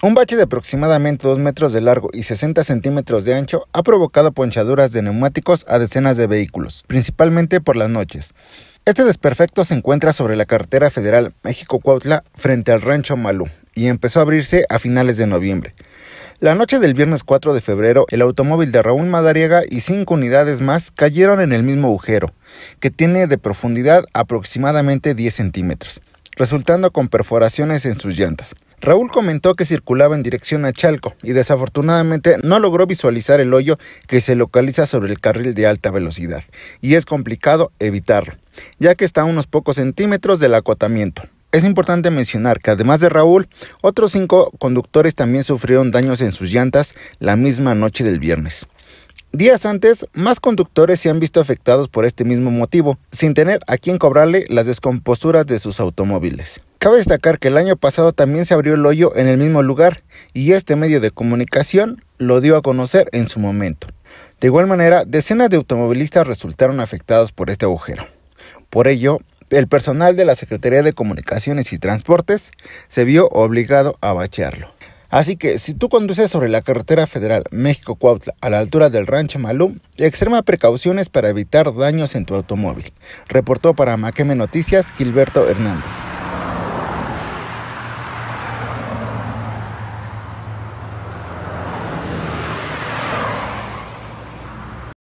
Un bache de aproximadamente 2 metros de largo y 60 centímetros de ancho ha provocado ponchaduras de neumáticos a decenas de vehículos, principalmente por las noches. Este desperfecto se encuentra sobre la carretera federal México-Cuautla frente al rancho Malú y empezó a abrirse a finales de noviembre. La noche del viernes 4 de febrero, el automóvil de Raúl Madariaga y cinco unidades más cayeron en el mismo agujero, que tiene de profundidad aproximadamente 10 centímetros, resultando con perforaciones en sus llantas. Raúl comentó que circulaba en dirección a Chalco y desafortunadamente no logró visualizar el hoyo que se localiza sobre el carril de alta velocidad y es complicado evitarlo, ya que está a unos pocos centímetros del acotamiento. Es importante mencionar que además de Raúl, otros cinco conductores también sufrieron daños en sus llantas la misma noche del viernes. Días antes, más conductores se han visto afectados por este mismo motivo, sin tener a quien cobrarle las descomposturas de sus automóviles. Cabe destacar que el año pasado también se abrió el hoyo en el mismo lugar y este medio de comunicación lo dio a conocer en su momento. De igual manera, decenas de automovilistas resultaron afectados por este agujero. Por ello, el personal de la Secretaría de Comunicaciones y Transportes se vio obligado a bachearlo. Así que si tú conduces sobre la carretera federal México-Cuautla a la altura del rancho Malú, extrema precauciones para evitar daños en tu automóvil, reportó para Maqueme Noticias Gilberto Hernández.